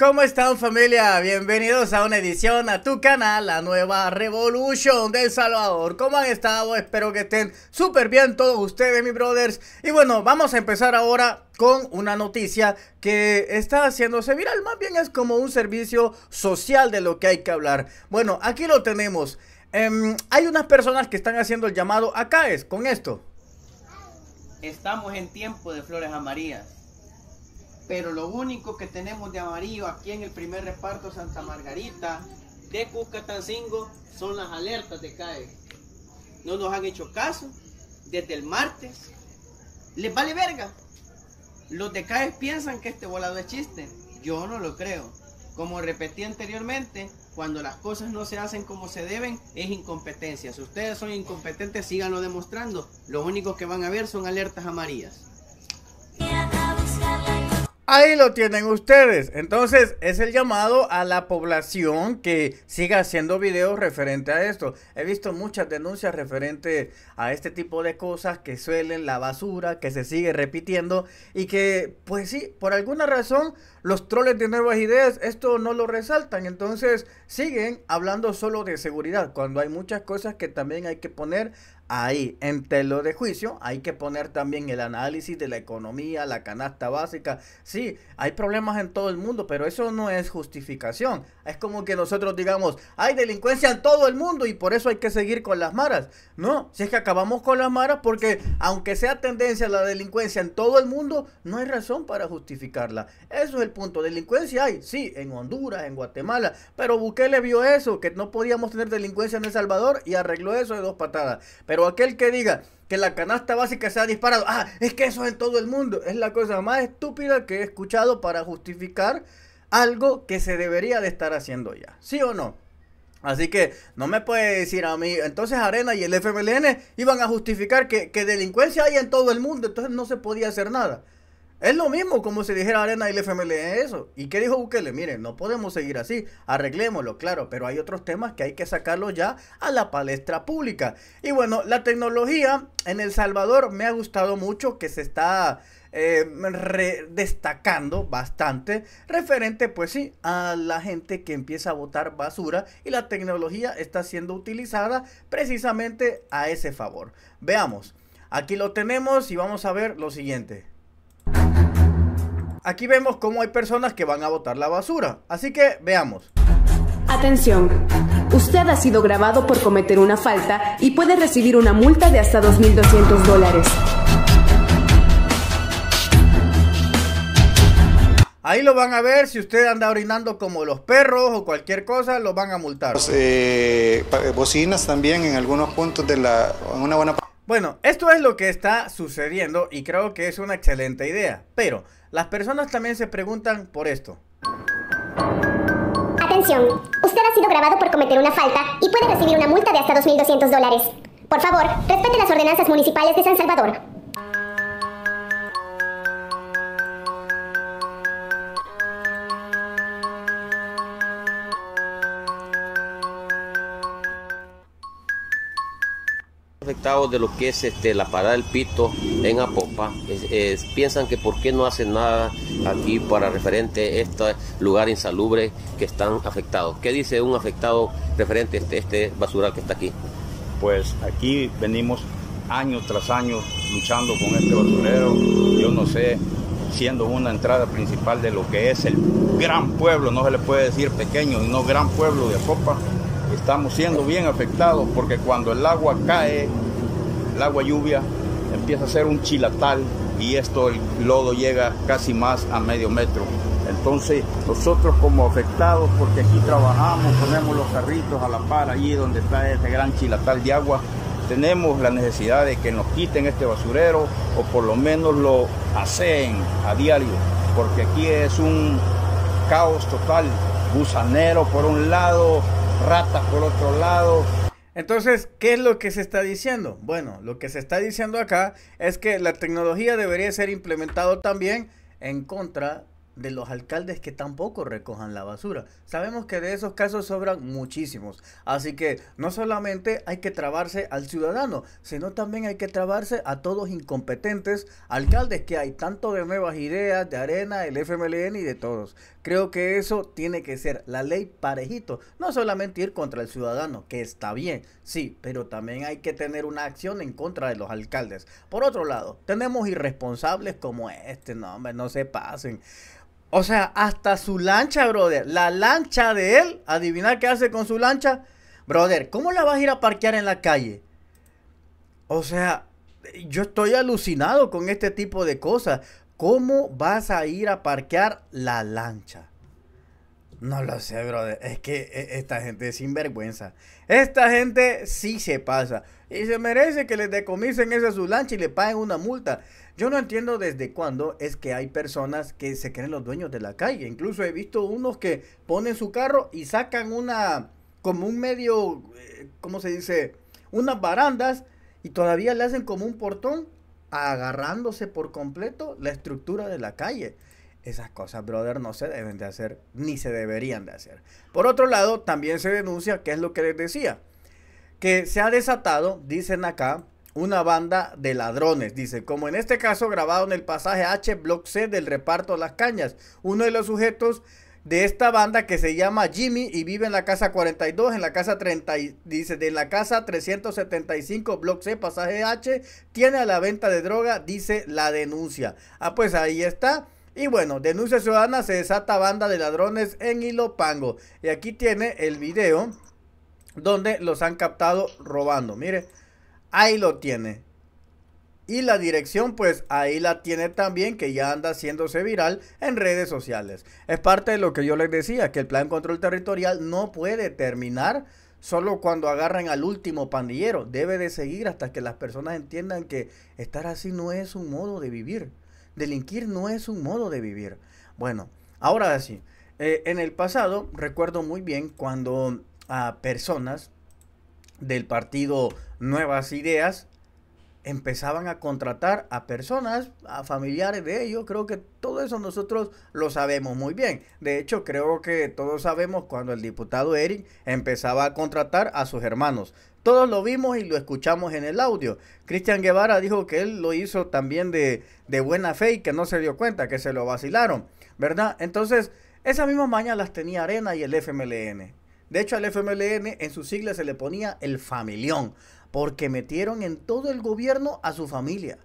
¿Cómo están familia? Bienvenidos a una edición a tu canal, la nueva revolución del Salvador. ¿Cómo han estado? Espero que estén súper bien todos ustedes, mis brothers. Y bueno, vamos a empezar ahora con una noticia que está haciéndose viral. Más bien es como un servicio social de lo que hay que hablar. Bueno, aquí lo tenemos. Em, hay unas personas que están haciendo el llamado a CAES con esto. Estamos en tiempo de flores amarillas pero lo único que tenemos de amarillo aquí en el primer reparto Santa Margarita de Cuscatancingo son las alertas de CAE. No nos han hecho caso desde el martes. Les vale verga. Los de CAE piensan que este volado es chiste. Yo no lo creo. Como repetí anteriormente, cuando las cosas no se hacen como se deben, es incompetencia. Si ustedes son incompetentes, síganlo demostrando. Lo único que van a ver son alertas amarillas. Ahí lo tienen ustedes. Entonces, es el llamado a la población que siga haciendo videos referente a esto. He visto muchas denuncias referente a este tipo de cosas que suelen, la basura, que se sigue repitiendo y que, pues sí, por alguna razón, los troles de nuevas ideas, esto no lo resaltan. Entonces, siguen hablando solo de seguridad, cuando hay muchas cosas que también hay que poner Ahí, en lo de juicio, hay que poner también el análisis de la economía, la canasta básica. Sí, hay problemas en todo el mundo, pero eso no es justificación. Es como que nosotros digamos, hay delincuencia en todo el mundo y por eso hay que seguir con las maras. No, si es que acabamos con las maras porque aunque sea tendencia la delincuencia en todo el mundo, no hay razón para justificarla. Eso es el punto. Delincuencia hay, sí, en Honduras, en Guatemala, pero Bukele vio eso, que no podíamos tener delincuencia en El Salvador y arregló eso de dos patadas. Pero aquel que diga que la canasta básica se ha disparado, ah, es que eso es en todo el mundo, es la cosa más estúpida que he escuchado para justificar algo que se debería de estar haciendo ya. ¿Sí o no? Así que no me puede decir a mí, entonces Arena y el FMLN iban a justificar que, que delincuencia hay en todo el mundo, entonces no se podía hacer nada. Es lo mismo como si dijera Arena y el FMLN eso. ¿Y qué dijo Bukele? Miren, no podemos seguir así, arreglémoslo, claro, pero hay otros temas que hay que sacarlos ya a la palestra pública. Y bueno, la tecnología en El Salvador me ha gustado mucho que se está eh, destacando bastante referente pues sí a la gente que empieza a botar basura y la tecnología está siendo utilizada precisamente a ese favor. Veamos, aquí lo tenemos y vamos a ver lo siguiente aquí vemos cómo hay personas que van a botar la basura. Así que veamos. Atención. Usted ha sido grabado por cometer una falta y puede recibir una multa de hasta 2.200 dólares. Ahí lo van a ver, si usted anda orinando como los perros o cualquier cosa, lo van a multar. Pues, eh, eh, bocinas también en algunos puntos de la... una buena bueno, esto es lo que está sucediendo y creo que es una excelente idea, pero las personas también se preguntan por esto. Atención, usted ha sido grabado por cometer una falta y puede recibir una multa de hasta 2.200 dólares. Por favor, respete las ordenanzas municipales de San Salvador. afectados de lo que es este, la parada del pito en Apopa. piensan que por qué no hacen nada aquí para referente a este lugar insalubre que están afectados. ¿Qué dice un afectado referente a este, este basural que está aquí? Pues aquí venimos año tras año luchando con este basurero. Yo no sé, siendo una entrada principal de lo que es el gran pueblo, no se le puede decir pequeño, no gran pueblo de Apopa estamos siendo bien afectados porque cuando el agua cae, el agua lluvia, empieza a ser un chilatal y esto el lodo llega casi más a medio metro. Entonces nosotros como afectados, porque aquí trabajamos, ponemos los carritos a la par allí donde está este gran chilatal de agua, tenemos la necesidad de que nos quiten este basurero o por lo menos lo hacen a diario, porque aquí es un caos total, gusanero por un lado, rata por otro lado. Entonces, ¿qué es lo que se está diciendo? Bueno, lo que se está diciendo acá es que la tecnología debería ser implementado también en contra de los alcaldes que tampoco recojan la basura. Sabemos que de esos casos sobran muchísimos. Así que no solamente hay que trabarse al ciudadano, sino también hay que trabarse a todos incompetentes alcaldes que hay, tanto de nuevas ideas, de arena, el FMLN y de todos. Creo que eso tiene que ser la ley parejito. No solamente ir contra el ciudadano, que está bien, sí, pero también hay que tener una acción en contra de los alcaldes. Por otro lado, tenemos irresponsables como este, no, no se pasen. O sea, hasta su lancha, brother. La lancha de él, adivinar qué hace con su lancha. Brother, ¿cómo la vas a ir a parquear en la calle? O sea, yo estoy alucinado con este tipo de cosas. ¿Cómo vas a ir a parquear la lancha? No lo sé, brother. Es que e, esta gente es sinvergüenza. Esta gente sí se pasa. Y se merece que le decomisen esa su lancha y le paguen una multa. Yo no entiendo desde cuándo es que hay personas que se creen los dueños de la calle. Incluso he visto unos que ponen su carro y sacan una, como un medio, eh, ¿cómo se dice? Unas barandas y todavía le hacen como un portón agarrándose por completo la estructura de la calle. Esas cosas, brother, no se deben de hacer ni se deberían de hacer. Por otro lado, también se denuncia, que es lo que les decía, que se ha desatado, dicen acá, una banda de ladrones. Dice, como en este caso grabado en el pasaje H, block C del reparto Las Cañas, uno de los sujetos de esta banda que se llama Jimmy y vive en la casa 42, en la casa 30, dice, de la casa 375, block C, pasaje H, tiene a la venta de droga, dice la denuncia. Ah, pues ahí está. Y bueno, denuncia ciudadana, se desata banda de ladrones en Ilopango. Y aquí tiene el video donde los han captado robando. Mire ahí lo tiene. Y la dirección, pues ahí la tiene también, que ya anda haciéndose viral en redes sociales. Es parte de lo que yo les decía, que el plan control territorial no puede terminar solo cuando agarran al último pandillero. Debe de seguir hasta que las personas entiendan que estar así no es un modo de vivir. Delinquir no es un modo de vivir. Bueno, ahora sí, eh, en el pasado recuerdo muy bien cuando a personas del partido nuevas ideas, empezaban a contratar a personas, a familiares de ellos. Creo que todo eso nosotros lo sabemos muy bien. De hecho, creo que todos sabemos cuando el diputado Eric empezaba a contratar a sus hermanos. Todos lo vimos y lo escuchamos en el audio. Cristian Guevara dijo que él lo hizo también de, buena fe y que no se dio cuenta, que se lo vacilaron, ¿verdad? Entonces, esa misma mañana las tenía Arena y el FMLN. De hecho, al FMLN en su sigla se le ponía el familión porque metieron en todo el gobierno a su familia.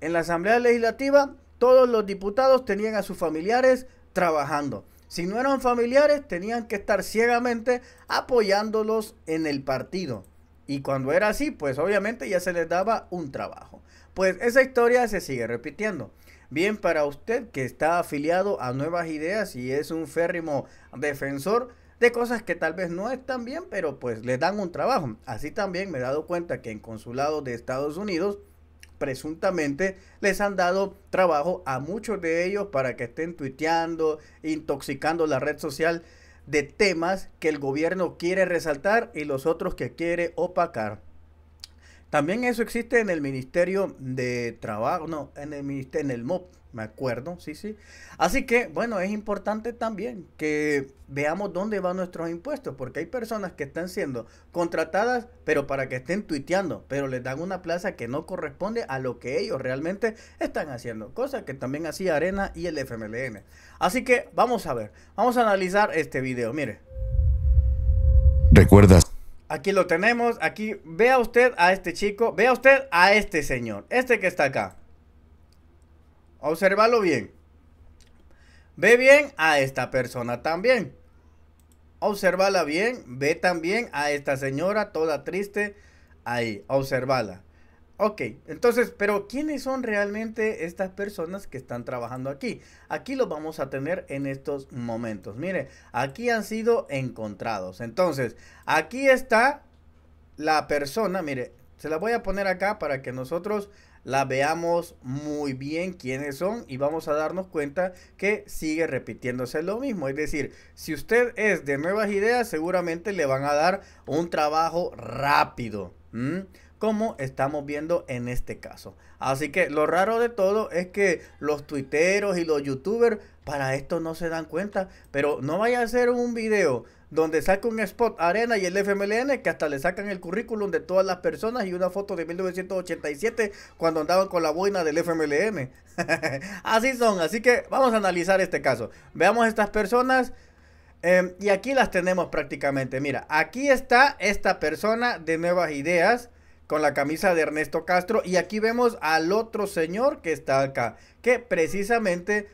En la Asamblea Legislativa todos los diputados tenían a sus familiares trabajando. Si no eran familiares, tenían que estar ciegamente apoyándolos en el partido. Y cuando era así, pues obviamente ya se les daba un trabajo. Pues esa historia se sigue repitiendo. Bien para usted que está afiliado a Nuevas Ideas y es un férrimo defensor de cosas que tal vez no están bien, pero pues les dan un trabajo. Así también me he dado cuenta que en consulados de Estados Unidos presuntamente les han dado trabajo a muchos de ellos para que estén tuiteando, intoxicando la red social de temas que el gobierno quiere resaltar y los otros que quiere opacar. También eso existe en el Ministerio de Trabajo, no, en el Ministerio, en el MOP, me acuerdo, sí, sí. Así que, bueno, es importante también que veamos dónde van nuestros impuestos, porque hay personas que están siendo contratadas, pero para que estén tuiteando, pero les dan una plaza que no corresponde a lo que ellos realmente están haciendo, cosa que también hacía Arena y el FMLN. Así que vamos a ver, vamos a analizar este video, mire. ¿Recuerdas? Aquí lo tenemos, aquí vea usted a este chico, vea usted a este señor, este que está acá. Observalo bien. Ve bien a esta persona también. Observala bien. Ve también a esta señora toda triste ahí. Observala. Ok, entonces, pero ¿quiénes son realmente estas personas que están trabajando aquí? Aquí los vamos a tener en estos momentos. Mire, aquí han sido encontrados. Entonces, aquí está la persona. Mire, se la voy a poner acá para que nosotros la veamos muy bien quiénes son y vamos a darnos cuenta que sigue repitiéndose lo mismo. Es decir, si usted es de nuevas ideas, seguramente le van a dar un trabajo rápido. como estamos viendo en este caso. Así que lo raro de todo es que los tuiteros y los youtubers para esto no se dan cuenta. Pero no vaya a ser un video donde saca un spot Arena y el FMLN que hasta le sacan el currículum de todas las personas y una foto de 1987 cuando andaban con la boina del FMLN. así son, así que vamos a analizar este caso. Veamos estas personas em, y aquí las tenemos prácticamente. Mira, aquí está esta persona de Nuevas Ideas con la camisa de Ernesto Castro y aquí vemos al otro señor que está acá, que precisamente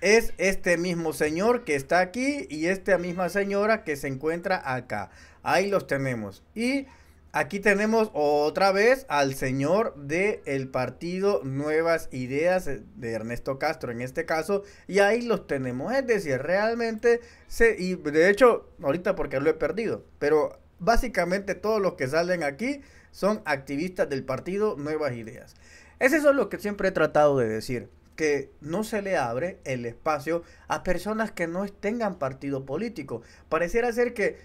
es este mismo señor que está aquí y esta misma señora que se encuentra acá. Ahí los tenemos. Y aquí tenemos otra vez al señor del el partido Nuevas Ideas de Ernesto Castro en este caso. Y ahí los tenemos. Es decir, realmente, se, y de hecho, ahorita porque lo he perdido, pero básicamente todos los que salen aquí son activistas del partido Nuevas Ideas. Es lo que siempre he tratado de decir que no se le abre el espacio a personas que no tengan partido político. Pareciera ser que,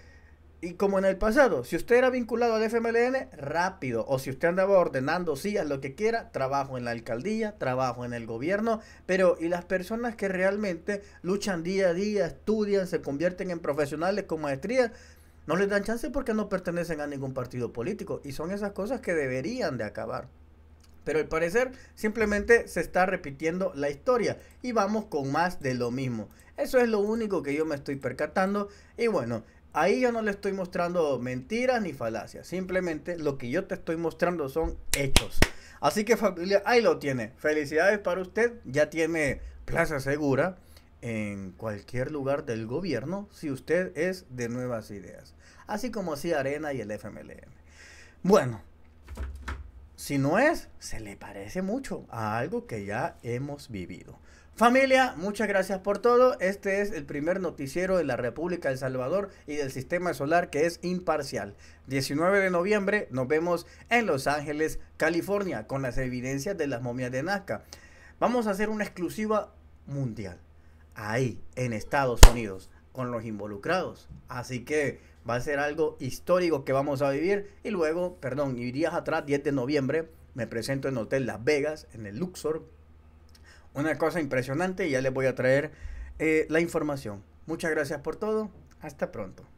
y como en el pasado, si usted era vinculado al FMLN, rápido, o si usted andaba ordenando a lo que quiera, trabajo en la alcaldía, trabajo en el gobierno, pero y las personas que realmente luchan día a día, estudian, se convierten en profesionales con maestría, no les dan chance porque no pertenecen a ningún partido político. Y son esas cosas que deberían de acabar. Pero al parecer simplemente se está repitiendo la historia y vamos con más de lo mismo. Eso es lo único que yo me estoy percatando y bueno, ahí yo no le estoy mostrando mentiras ni falacias. Simplemente lo que yo te estoy mostrando son hechos. Así que familia, ahí lo tiene. Felicidades para usted. Ya tiene plaza segura en cualquier lugar del gobierno si usted es de nuevas ideas. Así como así Arena y el FMLN. Bueno, si no es, se le parece mucho a algo que ya hemos vivido. Familia, muchas gracias por todo. Este es el primer noticiero de la República de Salvador y del Sistema Solar que es imparcial. 19 de noviembre nos vemos en Los Ángeles, California, con las evidencias de las momias de Nazca. Vamos a hacer una exclusiva mundial, ahí, en Estados Unidos, con los involucrados. Así que va a ser algo histórico que vamos a vivir. Y luego, perdón, y días atrás, 10 de noviembre, me presento en Hotel Las Vegas, en el Luxor. Una cosa impresionante y ya les voy a traer eh, la información. Muchas gracias por todo. Hasta pronto.